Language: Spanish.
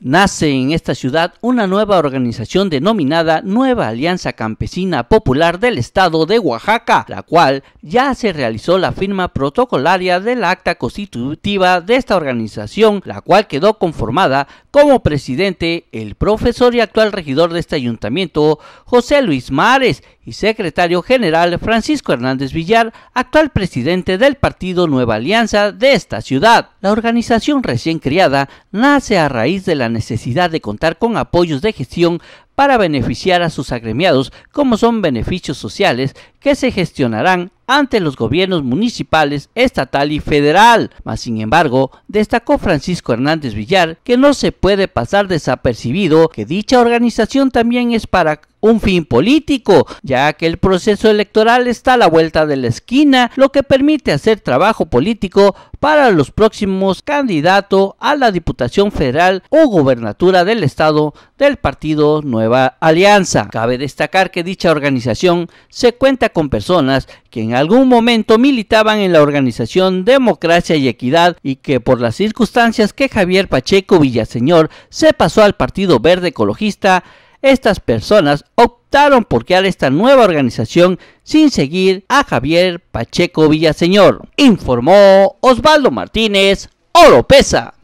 Nace en esta ciudad una nueva organización denominada Nueva Alianza Campesina Popular del Estado de Oaxaca, la cual ya se realizó la firma protocolaria del acta constitutiva de esta organización, la cual quedó conformada como presidente el profesor y actual regidor de este ayuntamiento, José Luis Mares, y secretario general Francisco Hernández Villar, actual presidente del partido Nueva Alianza de esta ciudad. La organización recién creada nace a raíz de la necesidad de contar con apoyos de gestión para beneficiar a sus agremiados, como son beneficios sociales que se gestionarán ante los gobiernos municipales, estatal y federal. Mas, sin embargo, destacó Francisco Hernández Villar que no se puede pasar desapercibido que dicha organización también es para un fin político, ya que el proceso electoral está a la vuelta de la esquina, lo que permite hacer trabajo político para los próximos candidatos a la Diputación Federal o Gobernatura del Estado del Partido Nueva Alianza. Cabe destacar que dicha organización se cuenta con personas que en algún momento militaban en la organización Democracia y Equidad y que por las circunstancias que Javier Pacheco Villaseñor se pasó al Partido Verde Ecologista, estas personas optaron por crear esta nueva organización sin seguir a Javier Pacheco Villaseñor, informó Osvaldo Martínez Oropesa.